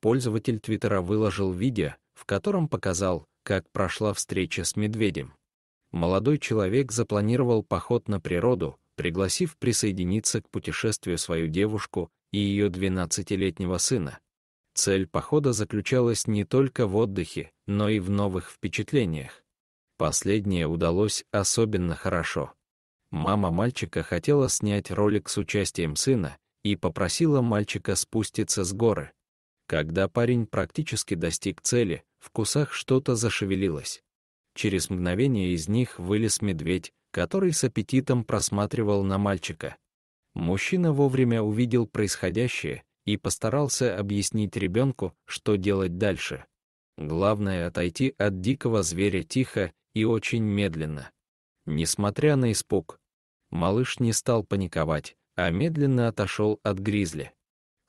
пользователь Твиттера выложил видео, в котором показал, как прошла встреча с медведем. Молодой человек запланировал поход на природу, пригласив присоединиться к путешествию свою девушку и ее 12-летнего сына. Цель похода заключалась не только в отдыхе, но и в новых впечатлениях. Последнее удалось особенно хорошо. Мама мальчика хотела снять ролик с участием сына и попросила мальчика спуститься с горы — когда парень практически достиг цели, в кусах что-то зашевелилось. Через мгновение из них вылез медведь, который с аппетитом просматривал на мальчика. Мужчина вовремя увидел происходящее и постарался объяснить ребенку, что делать дальше. Главное — отойти от дикого зверя тихо и очень медленно. Несмотря на испуг, малыш не стал паниковать, а медленно отошел от гризли.